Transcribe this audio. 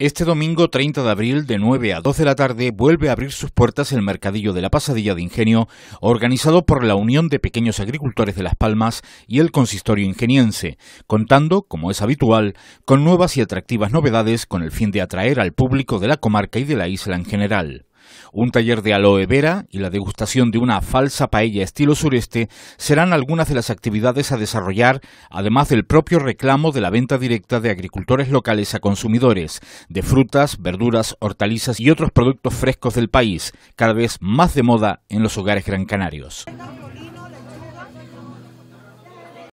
Este domingo 30 de abril de 9 a 12 de la tarde vuelve a abrir sus puertas el mercadillo de la Pasadilla de Ingenio, organizado por la Unión de Pequeños Agricultores de Las Palmas y el Consistorio Ingeniense, contando, como es habitual, con nuevas y atractivas novedades con el fin de atraer al público de la comarca y de la isla en general. Un taller de aloe vera y la degustación de una falsa paella estilo sureste serán algunas de las actividades a desarrollar, además del propio reclamo de la venta directa de agricultores locales a consumidores, de frutas, verduras, hortalizas y otros productos frescos del país, cada vez más de moda en los hogares gran canarios.